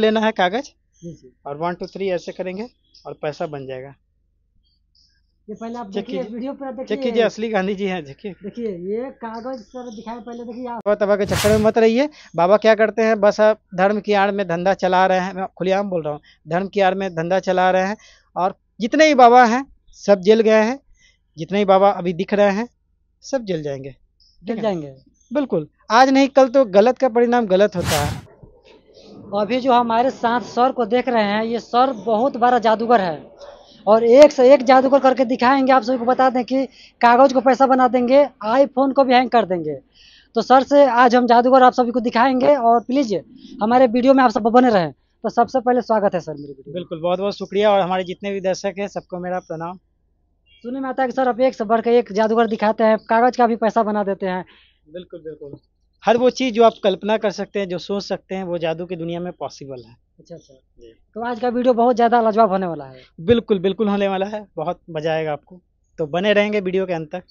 लेना है कागज और वन टू थ्री ऐसे करेंगे और पैसा बन जाएगा ये पहले आप देखिए वीडियो पर देखिए चेक कीजिए असली गांधी जी हैं देखिए देखिए ये कागज सर दिखाए पहले देखिए आप तबा के चक्कर में मत रहिए बाबा क्या करते हैं बस आप धर्म की आड़ में धंधा चला रहे हैं मैं खुलेआम बोल रहा हूँ धर्म की आड़ में धंधा चला रहे हैं और जितने ही बाबा हैं सब जेल गए हैं जितने ही बाबा अभी दिख रहे हैं सब जेल जाएंगे जेल जाएंगे बिल्कुल आज नहीं कल तो गलत का परिणाम गलत होता है अभी जो हमारे साथ सर को देख रहे हैं ये सर बहुत बड़ा जादूगर है और एक से एक जादूगर करके दिखाएंगे आप सभी को बता दें कि कागज़ को पैसा बना देंगे आईफोन को भी हैंग कर देंगे तो सर से आज हम जादूगर आप सभी को दिखाएंगे और प्लीज़ हमारे वीडियो में आप सब बने रहें तो सबसे पहले स्वागत है सर मेरी बिल्कुल बहुत बहुत शुक्रिया और हमारे जितने भी दर्शक हैं सबको मेरा प्रणाम सुनने में आता है कि सर आप एक से बढ़ एक जादूगर दिखाते हैं कागज़ का भी पैसा बना देते हैं बिल्कुल बिल्कुल हर वो चीज़ जो आप कल्पना कर सकते हैं जो सोच सकते हैं वो जादू की दुनिया में पॉसिबल है अच्छा अच्छा तो आज का वीडियो बहुत ज़्यादा लाजवाब होने वाला है बिल्कुल बिल्कुल होने वाला है बहुत मजा आएगा आपको तो बने रहेंगे वीडियो के अंत तक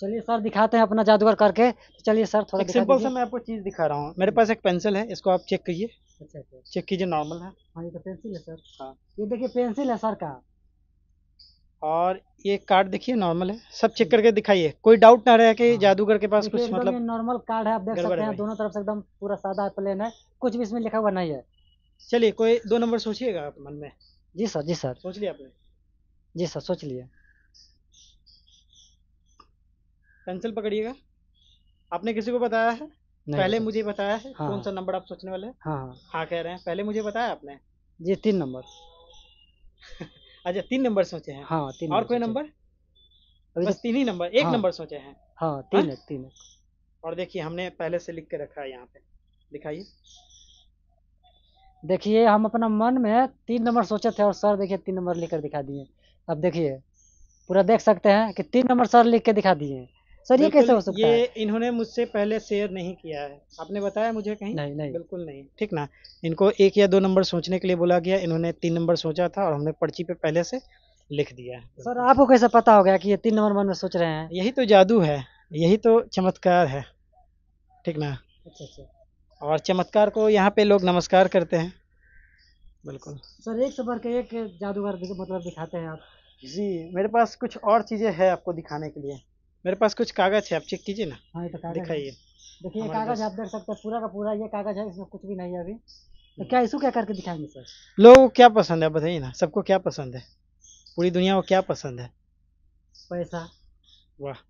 चलिए सर दिखाते हैं अपना जादूगर करके तो चलिए सर थोड़ा सिंपल से मैं आपको चीज़ दिखा रहा हूँ मेरे पास एक पेंसिल है इसको आप चेक कीजिए अच्छा चेक अच्छा। कीजिए नॉर्मल है हाँ ये तो पेंसिल है सर हाँ ये देखिए पेंसिल है सर का और ये कार्ड देखिए नॉर्मल है सब चेक करके दिखाइए कोई डाउट ना रहे कि हाँ। जादूगर के पास कुछ मतलब नॉर्मल कार्ड है आप देख सकते हैं दोनों तरफ से एकदम पूरा सादा प्लेन है कुछ भी इसमें लिखा हुआ नहीं है चलिए कोई दो नंबर सोचिएगा आप मन में जी सर जी सर सोच लिया आपने जी सर सोच लिया पेंसिल पकड़िएगा आपने किसी को बताया है पहले मुझे बताया है हाँ। कौन सा नंबर आप सोचने वाले हैं हाँ हाँ कह रहे हैं पहले मुझे बताया आपने जी तीन नंबर अच्छा तीन नंबर सोचे हैं हाँ तीन और कोई नंबर बस तो- तीन ही नंबर एक हाँ। नंबर सोचे हैं हाँ तीन हाँ? है तीन और देखिए हमने पहले से लिख के रखा है यहाँ पे दिखाइए देखिए हम अपना मन में तीन नंबर सोचे थे और सर देखिए तीन नंबर लिख कर दिखा दिए अब देखिए पूरा देख सकते हैं कि तीन नंबर सर लिख के दिखा दिए सर ये कैसे हो सकता ये है इन्होंने मुझसे पहले शेयर नहीं किया है आपने बताया मुझे कहीं नहीं नहीं बिल्कुल नहीं ठीक ना इनको एक या दो नंबर सोचने के लिए बोला गया इन्होंने तीन नंबर सोचा था और हमने पर्ची पे पहले से लिख दिया है सर आपको कैसे पता हो गया कि ये तीन नंबर मन में सोच रहे हैं यही तो जादू है यही तो चमत्कार है ठीक ना अच्छा अच्छा और चमत्कार को यहाँ पे लोग नमस्कार करते हैं बिल्कुल सर एक सफर के एक जादूगर मतलब दिखाते हैं आप जी मेरे पास कुछ और चीज़ें हैं आपको दिखाने के लिए मेरे पास कुछ कागज है आप चेक कीजिए ना हाँ ये तो कागज दिखाइए देखिए कागज आप देख सकते हैं पूरा का पूरा ये कागज है इसमें कुछ भी नहीं है अभी तो क्या इसको क्या करके दिखाएंगे सर लोगों को क्या पसंद है बताइए ना सबको क्या पसंद है पूरी दुनिया को क्या पसंद है पैसा वाह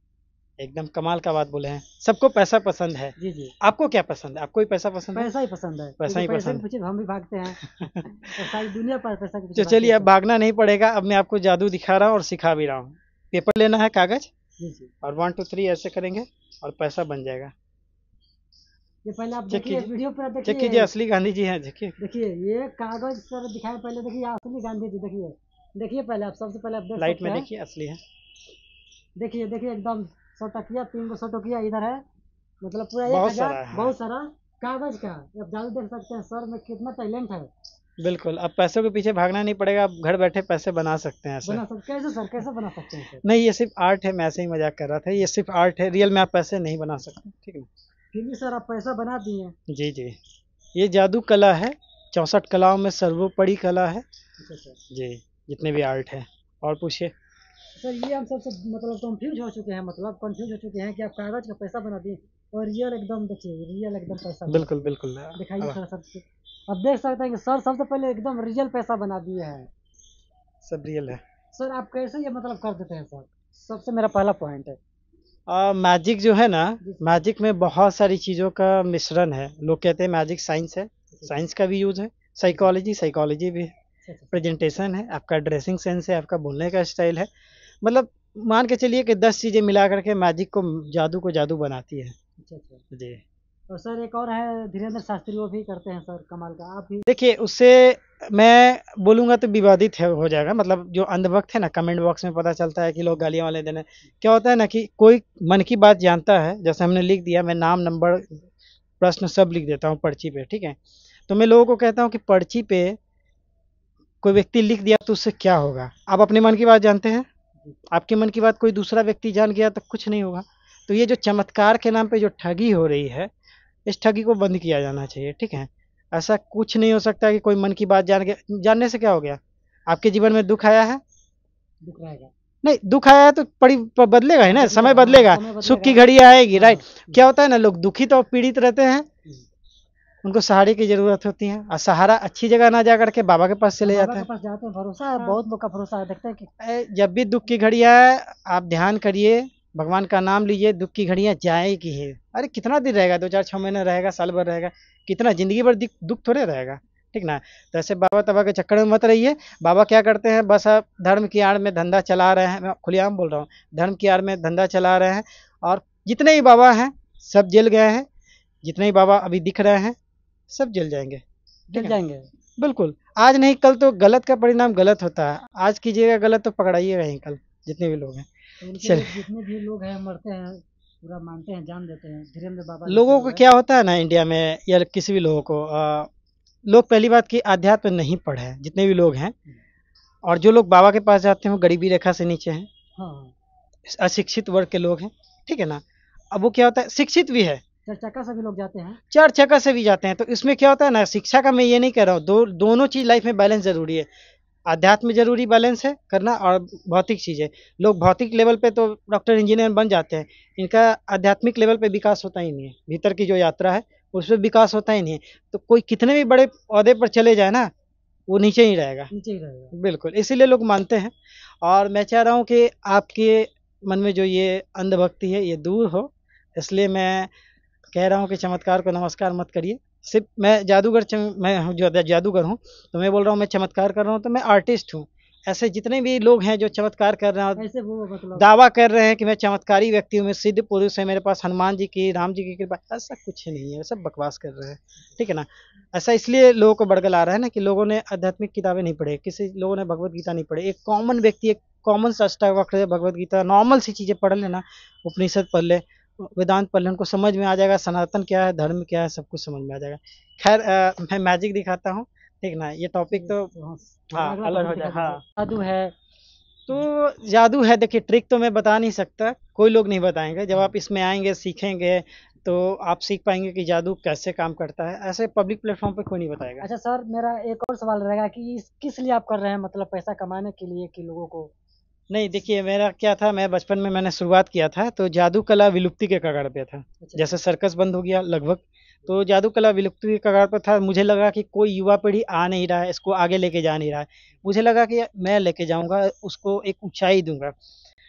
एकदम कमाल का बात बोले हैं सबको पैसा पसंद है जी जी आपको क्या पसंद है आपको ही पैसा पसंद है पैसा ही पसंद है पैसा ही पसंद है तो हम भी भागते हैं सारी दुनिया पर पैसा तो चलिए अब भागना नहीं पड़ेगा अब मैं आपको जादू दिखा रहा हूँ और सिखा भी रहा हूँ पेपर लेना है कागज़ और वन टू थ्री ऐसे करेंगे और पैसा बन जाएगा ये पहले आप देखिए वीडियो पर देखिए चेक कीजिए असली गांधी जी हैं देखिए देखिए ये कागज सर दिखाए पहले देखिए असली गांधी जी देखिए देखिए पहले आप सबसे पहले आप लाइट में देखिए असली है देखिए देखिए एकदम सोटा किया तीन गो सोटो किया इधर है मतलब पूरा एक हजार बहुत सारा कागज का आप जादू देख सकते हैं सर में कितना टैलेंट है बिल्कुल अब पैसों के पीछे भागना नहीं पड़ेगा आप घर बैठे पैसे बना सकते हैं सर बना सकते कैसे सर कैसे बना सकते हैं नहीं ये सिर्फ आर्ट है मैं ऐसे ही मजाक कर रहा था ये सिर्फ आर्ट है रियल में आप पैसे नहीं बना सकते ठीक है फिर भी सर आप पैसा बना दिए जी जी ये जादू कला है चौंसठ कलाओं में सर्वोपरि कला है अच्छा, जी जितने भी आर्ट है और पूछिए सर ये हम सबसे मतलब कंफ्यूज हो चुके हैं मतलब कंफ्यूज हो चुके हैं कि आप कागज का पैसा बना दिए और रियल एकदम देखिए रियल एकदम पैसा बिल्कुल बिल्कुल दिखाइए सर सबसे अब देख सकते हैं कि सर सबसे पहले एकदम रियल पैसा बना दिए हैं सब रियल है सर आप कैसे ये मतलब कर देते हैं सर सबसे मेरा पहला पॉइंट है आ, मैजिक जो है ना मैजिक में बहुत सारी चीज़ों का मिश्रण है लोग कहते हैं मैजिक साइंस है साइंस का भी यूज है साइकोलॉजी साइकोलॉजी भी है प्रेजेंटेशन अच्छा, अच्छा। है आपका ड्रेसिंग सेंस है आपका बोलने का स्टाइल है मतलब मान के चलिए कि दस चीज़ें मिला करके मैजिक को जादू को जादू बनाती है अच्छा, जी और तो सर एक और है धीरेन्द्र शास्त्री वो भी करते हैं सर कमाल का आप भी देखिए उससे मैं बोलूँगा तो विवादित है हो जाएगा मतलब जो अंधभक्त है ना कमेंट बॉक्स में पता चलता है कि लोग गालियाँ वाले देने क्या होता है ना कि कोई मन की बात जानता है जैसे हमने लिख दिया मैं नाम नंबर प्रश्न सब लिख देता हूँ पर्ची पे ठीक है तो मैं लोगों को कहता हूँ कि पर्ची पे कोई व्यक्ति लिख दिया तो उससे क्या होगा आप अपने मन की बात जानते हैं आपके मन की बात कोई दूसरा व्यक्ति जान गया तो कुछ नहीं होगा तो ये जो चमत्कार के नाम पे जो ठगी हो रही है इस ठगी को बंद किया जाना चाहिए ठीक है ऐसा कुछ नहीं हो सकता कि कोई मन की बात जान के जानने से क्या हो गया आपके जीवन में दुख आया है दुख रहेगा नहीं दुख आया है तो पड़ी बदलेगा है ना समय बदलेगा सुख की घड़ी आएगी राइट हाँ, हाँ। क्या होता है ना लोग दुखित तो और पीड़ित रहते हैं हम्म। उनको सहारे की जरूरत होती है और सहारा अच्छी जगह ना जा करके बाबा के पास चले जाते हैं भरोसा है हाँ। बहुत लोग का भरोसा है देखते हैं जब भी दुख की घड़ी आए आप ध्यान करिए भगवान का नाम लीजिए दुख की घड़ियाँ जाएगी है अरे कितना दिन रहेगा दो चार छः महीना रहेगा साल भर रहेगा कितना ज़िंदगी भर दुख थोड़े रहेगा ठीक ना तो ऐसे बाबा तबा के चक्कर में मत रहिए बाबा क्या करते हैं बस आप धर्म की आड़ में धंधा चला रहे हैं मैं खुलेआम बोल रहा हूँ धर्म की आड़ में धंधा चला रहे हैं और जितने ही बाबा हैं सब जल गए हैं जितने ही बाबा अभी दिख रहे हैं सब जल जाएंगे जल जाएंगे बिल्कुल आज नहीं कल तो गलत का परिणाम गलत होता है आज कीजिएगा गलत तो पकड़ाइएगा ही कल जितने भी लोग हैं चलिए जितने भी लोग हैं मरते हैं पूरा मानते हैं जान देते हैं धीरेन्द्र बाबा लोगों को क्या होता है ना इंडिया में या किसी भी लोगों को लोग पहली बात की अध्यात्म नहीं पढ़े हैं जितने भी लोग हैं और जो लोग बाबा के पास जाते हैं वो गरीबी रेखा से नीचे हैं हाँ। अशिक्षित वर्ग के लोग हैं ठीक है ना अब वो क्या होता है शिक्षित भी है चार चक्का से भी लोग जाते हैं चार चक्का से भी जाते हैं तो इसमें क्या होता है ना शिक्षा का मैं ये नहीं कह रहा हूँ दो दोनों चीज़ लाइफ में बैलेंस जरूरी है आध्यात्म जरूरी बैलेंस है करना और भौतिक चीज़ें लोग भौतिक लेवल पे तो डॉक्टर इंजीनियर बन जाते हैं इनका आध्यात्मिक लेवल पे विकास होता ही नहीं है भीतर की जो यात्रा है उस पर विकास होता ही नहीं है तो कोई कितने भी बड़े पौधे पर चले जाए ना वो नीचे ही रहेगा नीचे ही रहेगा बिल्कुल इसीलिए लोग मानते हैं और मैं चाह रहा हूँ कि आपके मन में जो ये अंधभक्ति है ये दूर हो इसलिए मैं कह रहा हूँ कि चमत्कार को नमस्कार मत करिए सिर्फ मैं जादूगर चम मैं हूँ जादूगर हूँ तो मैं बोल रहा हूँ मैं चमत्कार कर रहा हूँ तो मैं आर्टिस्ट हूँ ऐसे जितने भी लोग हैं जो चमत्कार कर रहे हैं मतलब दावा कर रहे हैं कि मैं चमत्कारी व्यक्ति हूँ मैं सिद्ध पुरुष है मेरे पास हनुमान जी की राम जी की कृपा ऐसा कुछ नहीं है सब बकवास कर रहे हैं ठीक है ना ऐसा इसलिए लोगों को बड़गल आ रहा है ना कि लोगों ने आध्यात्मिक किताबें नहीं पढ़ी किसी लोगों ने भगवदगीता नहीं पढ़ी एक कॉमन व्यक्ति एक कॉमन सस्ता वक्त भगवदगीता नॉर्मल सी चीज़ें पढ़ लेना उपनिषद पढ़ ले वेदांत पढ़ने को समझ में आ जाएगा सनातन क्या है धर्म क्या है सब कुछ समझ में आ जाएगा खैर मैं मैजिक दिखाता हूँ ठीक ना ये टॉपिक तो हाँ, हाँ, अलग हो जाए हाँ। जादू है तो जादू है देखिए ट्रिक तो मैं बता नहीं सकता कोई लोग नहीं बताएंगे जब आप इसमें आएंगे सीखेंगे तो आप सीख पाएंगे कि जादू कैसे काम करता है ऐसे पब्लिक प्लेटफॉर्म पे कोई नहीं बताएगा अच्छा सर मेरा एक और सवाल रहेगा कि किस लिए आप कर रहे हैं मतलब पैसा कमाने के लिए कि लोगों को नहीं देखिए मेरा क्या था मैं बचपन में मैंने शुरुआत किया था तो जादू कला विलुप्ति के कगार पे था अच्छा। जैसे सर्कस बंद हो गया लगभग तो जादू कला विलुप्ति के कगार पर था मुझे लगा कि कोई युवा पीढ़ी आ नहीं रहा है इसको आगे लेके जा नहीं रहा है मुझे लगा कि मैं लेके जाऊँगा उसको एक ऊंचाई दूंगा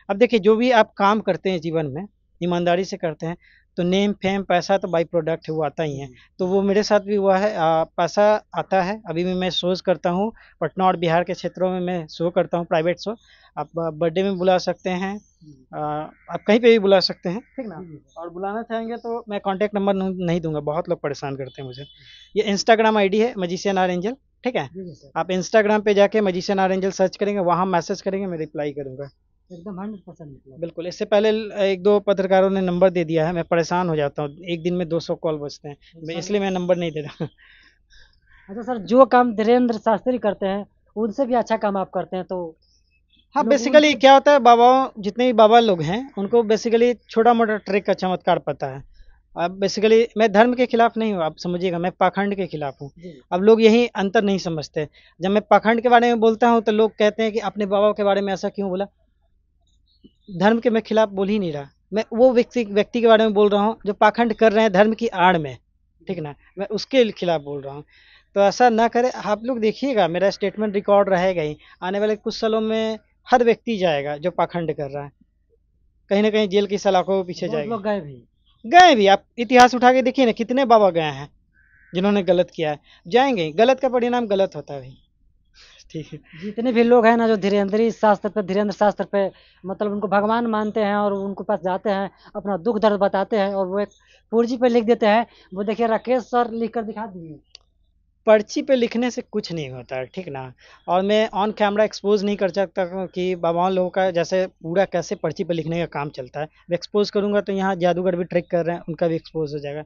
अब देखिए जो भी आप काम करते हैं जीवन में ईमानदारी से करते हैं तो नेम फेम पैसा तो बाई प्रोडक्ट है वो आता ही है तो वो मेरे साथ भी हुआ है आ, पैसा आता है अभी भी मैं शोज करता हूँ पटना और बिहार के क्षेत्रों में मैं शो करता हूँ प्राइवेट शो आप बर्थडे में बुला सकते हैं आप कहीं पे भी बुला सकते हैं ठीक ना और बुलाना चाहेंगे तो मैं कॉन्टेक्ट नंबर नहीं दूंगा बहुत लोग परेशान करते हैं मुझे ये इंस्टाग्राम आईडी है मजिशियन आर एंजल ठीक है आप इंस्टाग्राम पे जाके मजिशियन आर एंजल सर्च करेंगे वहाँ मैसेज करेंगे मैं रिप्लाई करूँगा एकदम हंड्रेड परसेंट निकला बिल्कुल इससे पहले एक दो पत्रकारों ने नंबर दे दिया है मैं परेशान हो जाता हूँ एक दिन में दो सौ कॉल बचते हैं अच्छा, मैं इसलिए मैं नंबर नहीं देता अच्छा सर जो काम धीरेन्द्र शास्त्री करते हैं उनसे भी अच्छा काम आप करते हैं तो हाँ बेसिकली क्या होता है बाबाओं जितने भी बाबा लोग हैं उनको बेसिकली छोटा मोटा ट्रिक का चमत्कार पता है अब बेसिकली मैं धर्म के खिलाफ नहीं हूँ आप समझिएगा मैं पाखंड के खिलाफ हूँ अब लोग यही अंतर नहीं समझते जब मैं पाखंड के बारे में बोलता हूँ तो लोग कहते हैं कि अपने बाबा के बारे में ऐसा क्यों बोला धर्म के मैं खिलाफ बोल ही नहीं रहा मैं वो व्यक्ति व्यक्ति के बारे में बोल रहा हूँ जो पाखंड कर रहे हैं धर्म की आड़ में ठीक ना मैं उसके खिलाफ बोल रहा हूँ तो ऐसा ना करें आप लोग देखिएगा मेरा स्टेटमेंट रिकॉर्ड रहेगा ही आने वाले कुछ सालों में हर व्यक्ति जाएगा जो पाखंड कर रहा है कहीं ना कहीं जेल की सलाखों के पीछे जाएगा गए भी गए भी आप इतिहास उठा के देखिए ना कितने बाबा गए हैं जिन्होंने गलत किया है जाएंगे गलत का परिणाम गलत होता है भाई ठीक है जितने भी लोग हैं ना जो धीरेन्द्री शास्त्र पे धीरेन्द्र शास्त्र पे मतलब उनको भगवान मानते हैं और उनके पास जाते हैं अपना दुख दर्द बताते हैं और वो एक पूर्जी पे लिख देते हैं वो देखिए राकेश सर लिख कर दिखा दीजिए पर्ची पे लिखने से कुछ नहीं होता है ठीक ना और मैं ऑन कैमरा एक्सपोज नहीं कर सकता कि बाबा लोगों का जैसे पूरा कैसे पर्ची पे लिखने का काम चलता है मैं एक्सपोज करूँगा तो यहाँ जादूगर भी ट्रिक कर रहे हैं उनका भी एक्सपोज हो जाएगा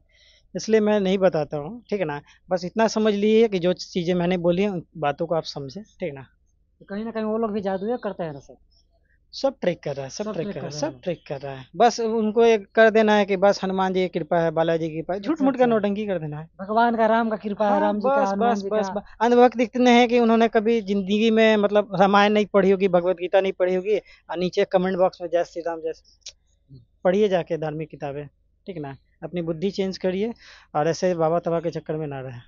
इसलिए मैं नहीं बताता हूँ ठीक है ना बस इतना समझ लीजिए कि जो चीज़ें मैंने बोली हैं उन बातों को आप समझें ठीक है ना तो कहीं ना कहीं वो लोग भी जादू करते हैं ना सर सब ट्रिक कर रहा है सब, ट्रिक कर रहा है सब ट्रिक कर रहा है बस उनको एक कर देना है कि बस हनुमान जी की कृपा है बालाजी की कृपा है झूठ मूठ अच्छा, का अच्छा। नोटंगी कर देना है भगवान का राम का कृपा है हाँ, राम जी बस बस बस अंधभक्त इतने हैं कि उन्होंने कभी जिंदगी में मतलब रामायण नहीं पढ़ी होगी भगवत गीता नहीं पढ़ी होगी और नीचे कमेंट बॉक्स में जय श्री राम जय पढ़िए जाके धार्मिक किताबें ठीक ना अपनी बुद्धि चेंज करिए और ऐसे बाबा तबा के चक्कर में ना रहें